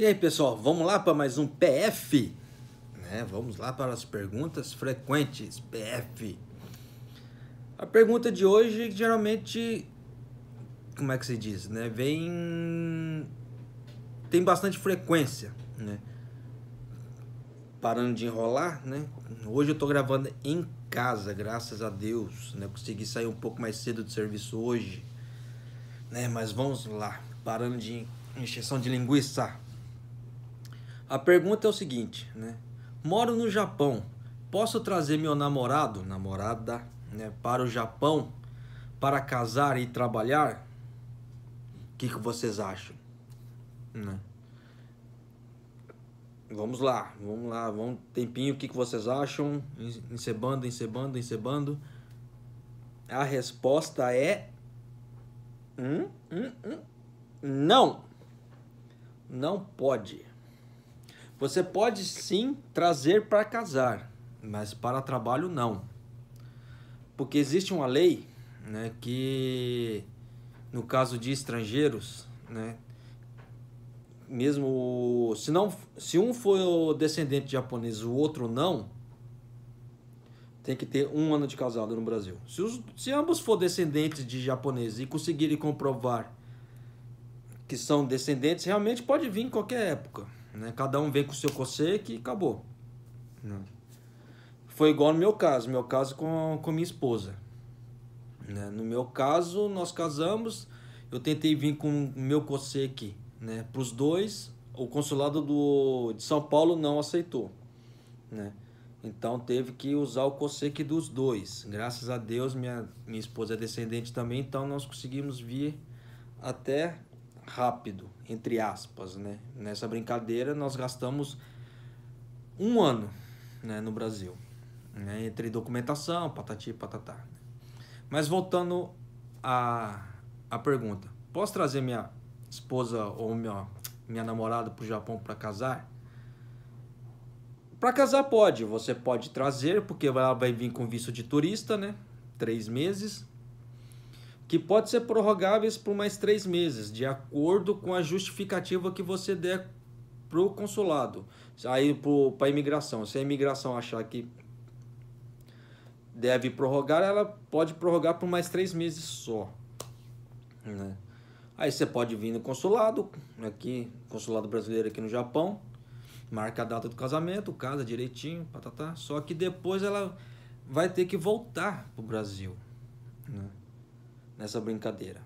E aí, pessoal, vamos lá para mais um PF? Né? Vamos lá para as perguntas frequentes, PF. A pergunta de hoje geralmente, como é que se diz, né? Vem tem bastante frequência, né? Parando de enrolar, né? Hoje eu estou gravando em casa, graças a Deus, né? consegui sair um pouco mais cedo do serviço hoje, né? Mas vamos lá, parando de encheção de linguiça. A pergunta é o seguinte, né? Moro no Japão. Posso trazer meu namorado, namorada, né, para o Japão para casar e trabalhar? O que, que vocês acham? Né? Vamos lá, vamos lá, vamos tempinho. O que, que vocês acham? Encebando, encebando, encebando. A resposta é hum, hum, hum. não. Não pode. Você pode sim trazer para casar, mas para trabalho não. Porque existe uma lei né, que, no caso de estrangeiros, né, mesmo se, não, se um for descendente de japonês o outro não, tem que ter um ano de casado no Brasil. Se, os, se ambos for descendentes de japoneses e conseguirem comprovar que são descendentes, realmente pode vir em qualquer época. Né? Cada um vem com o seu coceque e acabou. Né? Foi igual no meu caso, meu caso com, com minha esposa. Né? No meu caso, nós casamos, eu tentei vir com o meu coceque né? para os dois, o consulado do, de São Paulo não aceitou. Né? Então teve que usar o coceque dos dois. Graças a Deus, minha, minha esposa é descendente também, então nós conseguimos vir até rápido, entre aspas, né? Nessa brincadeira nós gastamos um ano né, no Brasil, né? entre documentação, patati e patatá. Mas voltando à, à pergunta, posso trazer minha esposa ou minha, minha namorada para o Japão para casar? Para casar pode, você pode trazer, porque ela vai vir com visto de turista, né? Três meses que pode ser prorrogáveis por mais três meses, de acordo com a justificativa que você der para o consulado, aí para a imigração. Se a imigração achar que deve prorrogar, ela pode prorrogar por mais três meses só. Né? Aí você pode vir no consulado, aqui, consulado brasileiro aqui no Japão, marca a data do casamento, casa direitinho, patatá. Tá. Só que depois ela vai ter que voltar para o Brasil. Né? nessa brincadeira.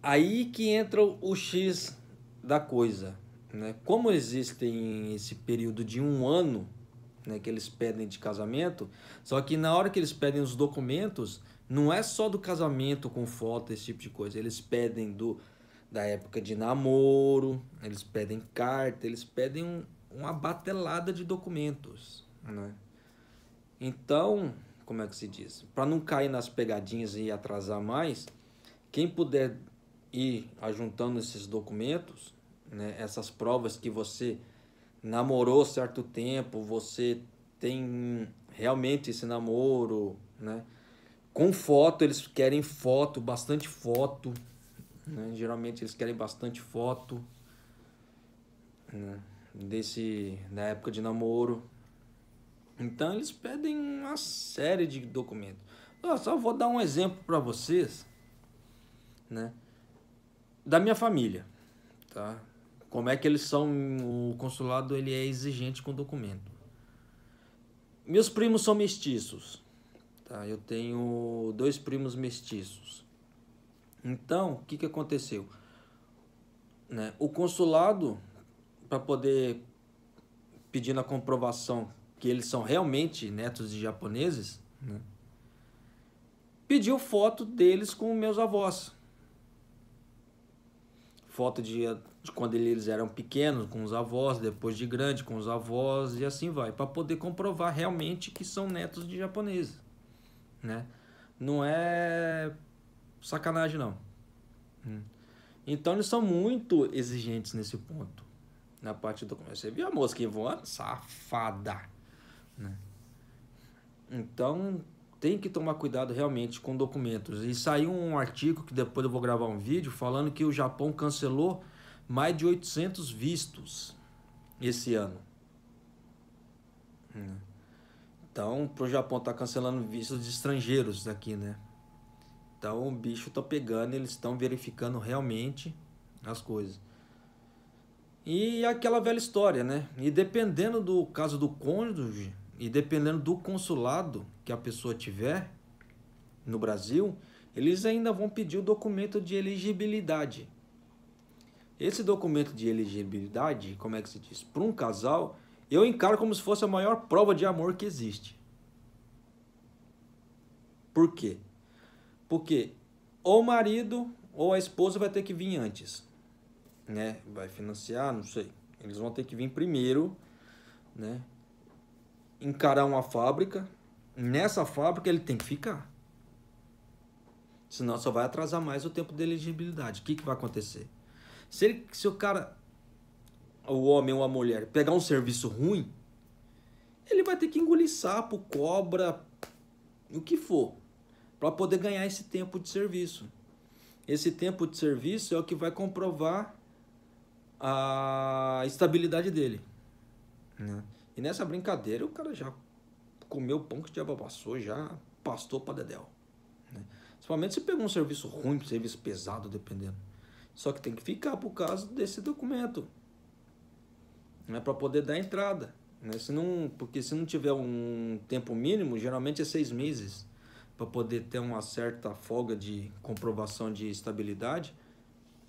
Aí que entra o X da coisa. Né? Como existem esse período de um ano né, que eles pedem de casamento, só que na hora que eles pedem os documentos, não é só do casamento com foto, esse tipo de coisa. Eles pedem do da época de namoro, eles pedem carta, eles pedem um, uma batelada de documentos. Né? Então, como é que se diz? Para não cair nas pegadinhas e atrasar mais, quem puder ir ajuntando esses documentos, né, essas provas que você namorou certo tempo, você tem realmente esse namoro, né? Com foto, eles querem foto, bastante foto, né? Geralmente eles querem bastante foto né? desse da época de namoro, então eles pedem uma série de documentos. Eu só vou dar um exemplo para vocês, né? Da minha família, tá? Como é que eles são? O consulado ele é exigente com documento. Meus primos são mestiços, tá? Eu tenho dois primos mestiços. Então, o que que aconteceu? Né? O consulado para poder pedindo a comprovação que eles são realmente netos de japoneses, né? pediu foto deles com meus avós. Foto de, de quando eles eram pequenos com os avós, depois de grande com os avós e assim vai, para poder comprovar realmente que são netos de japoneses, né? Não é sacanagem não. Então eles são muito exigentes nesse ponto, na parte do comércio. Você viu a mosca voando? Safada! Né? Então tem que tomar cuidado realmente com documentos. E saiu um artigo que depois eu vou gravar um vídeo falando que o Japão cancelou mais de 800 vistos esse ano. Né? Então, pro Japão tá cancelando vistos de estrangeiros daqui, né? Então, o bicho tá pegando, eles estão verificando realmente as coisas. E aquela velha história, né? E dependendo do caso do cônjuge, e dependendo do consulado que a pessoa tiver no Brasil, eles ainda vão pedir o documento de elegibilidade. Esse documento de elegibilidade, como é que se diz? Para um casal, eu encaro como se fosse a maior prova de amor que existe. Por quê? Porque ou o marido ou a esposa vai ter que vir antes, né? Vai financiar, não sei. Eles vão ter que vir primeiro, né? encarar uma fábrica, nessa fábrica ele tem que ficar. Senão só vai atrasar mais o tempo de elegibilidade. O que, que vai acontecer? Se, ele, se o cara, o homem ou a mulher, pegar um serviço ruim, ele vai ter que engolir sapo, cobra, o que for, para poder ganhar esse tempo de serviço. Esse tempo de serviço é o que vai comprovar a estabilidade dele. Né? E nessa brincadeira o cara já comeu pão que o diabo passou, já pastou para Dedéu. Né? Principalmente se pegou um serviço ruim, um serviço pesado, dependendo. Só que tem que ficar por causa desse documento. Né? Para poder dar entrada. Né? Se não, porque se não tiver um tempo mínimo, geralmente é seis meses. Para poder ter uma certa folga de comprovação de estabilidade,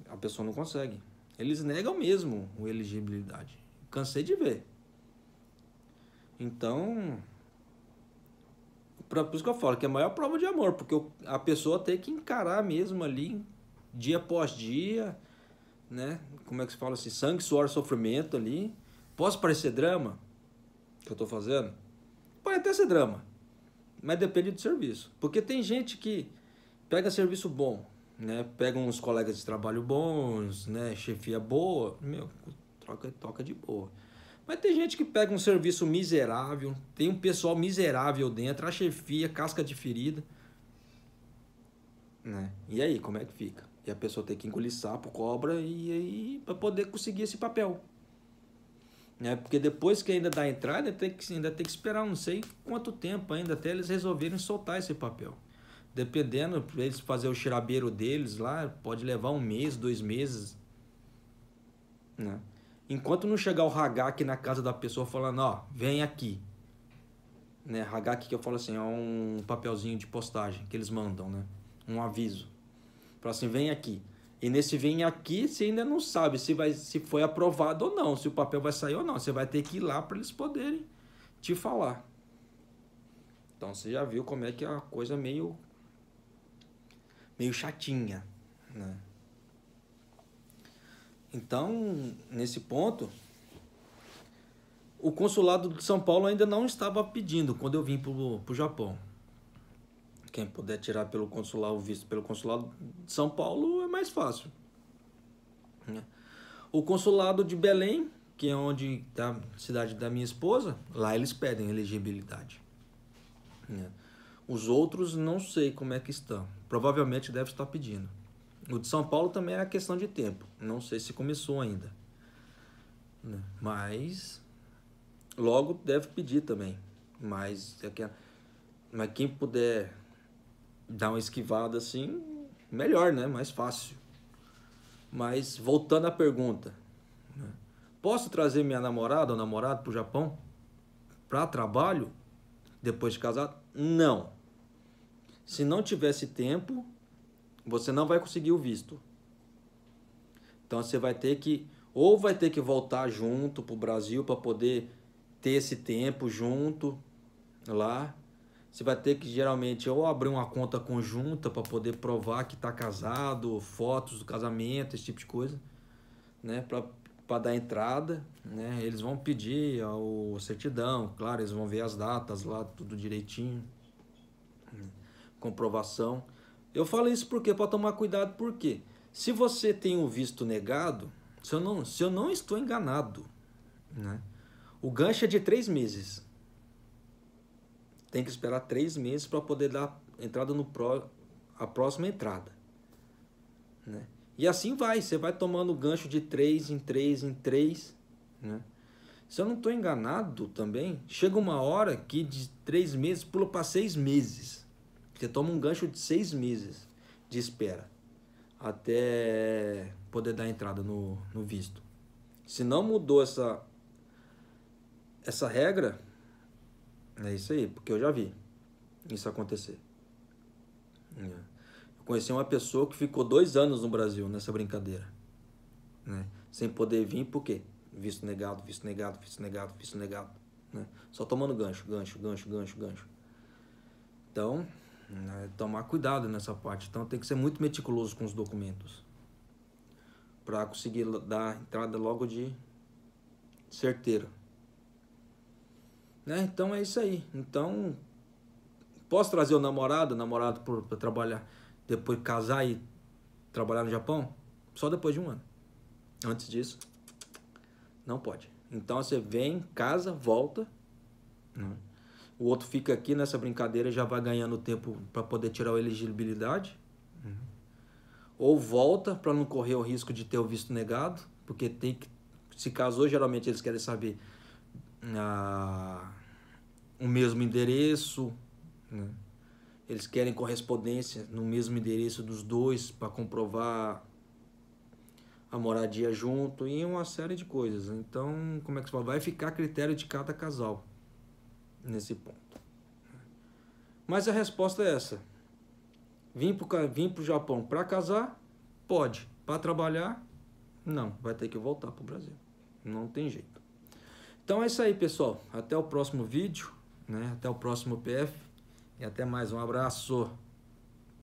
a pessoa não consegue. Eles negam mesmo a elegibilidade. Cansei de ver. Então, por isso que eu falo que é a maior prova de amor, porque a pessoa tem que encarar mesmo ali, dia após dia, né? Como é que se fala assim? Sangue, suor, sofrimento ali. Posso parecer drama que eu tô fazendo? Pode até ser drama, mas depende do serviço. Porque tem gente que pega serviço bom, né? Pega uns colegas de trabalho bons, né? Chefia boa, meu, troca, toca de boa. Mas tem gente que pega um serviço miserável, tem um pessoal miserável dentro, a chefia, casca de ferida. Né? E aí, como é que fica? E a pessoa tem que engolir sapo, cobra, e aí para poder conseguir esse papel. Né? Porque depois que ainda dá a entrada, tem que, ainda tem que esperar não sei quanto tempo ainda até eles resolverem soltar esse papel. Dependendo, pra eles fazer o xirabeiro deles lá, pode levar um mês, dois meses. Né? Enquanto não chegar o Hagak aqui na casa da pessoa falando, ó, vem aqui. Né, Hagak que eu falo assim, é um papelzinho de postagem que eles mandam, né? Um aviso. Fala assim, vem aqui. E nesse vem aqui, você ainda não sabe se, vai, se foi aprovado ou não, se o papel vai sair ou não. Você vai ter que ir lá para eles poderem te falar. Então você já viu como é que é uma coisa meio, meio chatinha, né? Então, nesse ponto, o consulado de São Paulo ainda não estava pedindo quando eu vim para o Japão. Quem puder tirar pelo consulado, o visto pelo consulado de São Paulo é mais fácil. Né? O consulado de Belém, que é onde está a cidade da minha esposa, lá eles pedem elegibilidade. Né? Os outros não sei como é que estão. Provavelmente deve estar pedindo. O de São Paulo também é a questão de tempo. Não sei se começou ainda. Né? Mas logo deve pedir também. Mas, é mas quem puder dar uma esquivada assim, melhor, né? Mais fácil. Mas voltando à pergunta. Né? Posso trazer minha namorada ou namorado para o Japão? Para trabalho? Depois de casado? Não. Se não tivesse tempo, você não vai conseguir o visto. Então você vai ter que ou vai ter que voltar junto para o Brasil para poder ter esse tempo junto lá. Você vai ter que geralmente ou abrir uma conta conjunta para poder provar que está casado, fotos do casamento, esse tipo de coisa, né? Para dar entrada, né? Eles vão pedir a certidão, claro, eles vão ver as datas lá, tudo direitinho, né, comprovação. Eu falo isso porque para tomar cuidado, porque se você tem o um visto negado, se eu não, se eu não estou enganado, né? O gancho é de três meses. Tem que esperar três meses para poder dar entrada no a próxima entrada, né? E assim vai, você vai tomando o gancho de três em três em três, né? Se eu não estou enganado também, chega uma hora que de três meses pula para seis meses. Você toma um gancho de seis meses de espera até poder dar entrada no, no visto. Se não mudou essa, essa regra, é isso aí, porque eu já vi isso acontecer. É. Eu conheci uma pessoa que ficou dois anos no Brasil nessa brincadeira, né? sem poder vir, por quê? Visto negado, visto negado, visto negado, visto negado. Né? Só tomando gancho, gancho, gancho, gancho, gancho. Então, né? Tomar cuidado nessa parte. Então tem que ser muito meticuloso com os documentos para conseguir dar entrada logo de certeiro, Né? Então é isso aí. Então posso trazer o namorado, o namorado para trabalhar, depois casar e trabalhar no Japão? Só depois de um ano. Antes disso, não pode. Então você vem, casa, volta. Né? o outro fica aqui nessa brincadeira já vai ganhando tempo para poder tirar a elegibilidade. Uhum. Ou volta para não correr o risco de ter o visto negado, porque tem que, se casou, geralmente eles querem saber ah, o mesmo endereço, né? eles querem correspondência no mesmo endereço dos dois para comprovar a moradia junto e uma série de coisas. Então, como é que você fala? Vai ficar a critério de cada casal nesse ponto. Mas a resposta é essa. Vim para vim o Japão para casar? Pode. Para trabalhar? Não. Vai ter que voltar para o Brasil. Não tem jeito. Então é isso aí, pessoal. Até o próximo vídeo. Né? Até o próximo PF. E até mais. Um abraço.